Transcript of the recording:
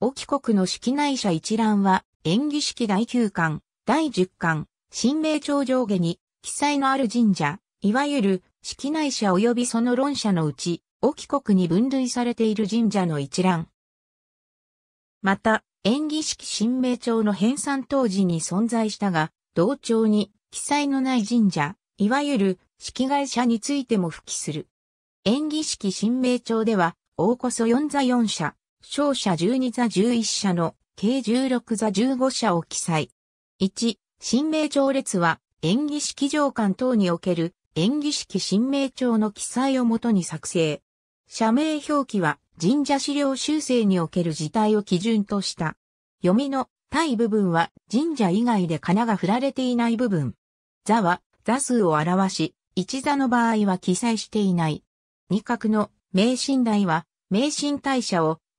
沖国の式内社一覧は、演技式第9巻、第10巻、新名朝上下に、記載のある神社、いわゆる、式内社及びその論社のうち、沖国に分類されている神社の一覧。また、演技式新名朝の編纂当時に存在したが、同帳に、記載のない神社、いわゆる、式外社についても付記する。演技式新名朝では、大こそ四座四社、勝者12座11社の計16座15社を記載。1、新名帳列は演技式上官等における演技式新名帳の記載をもとに作成。社名表記は神社資料修正における事態を基準とした。読みの対部分は神社以外で仮名が振られていない部分。座は座数を表し、一座の場合は記載していない。二角の名神台は名神大社を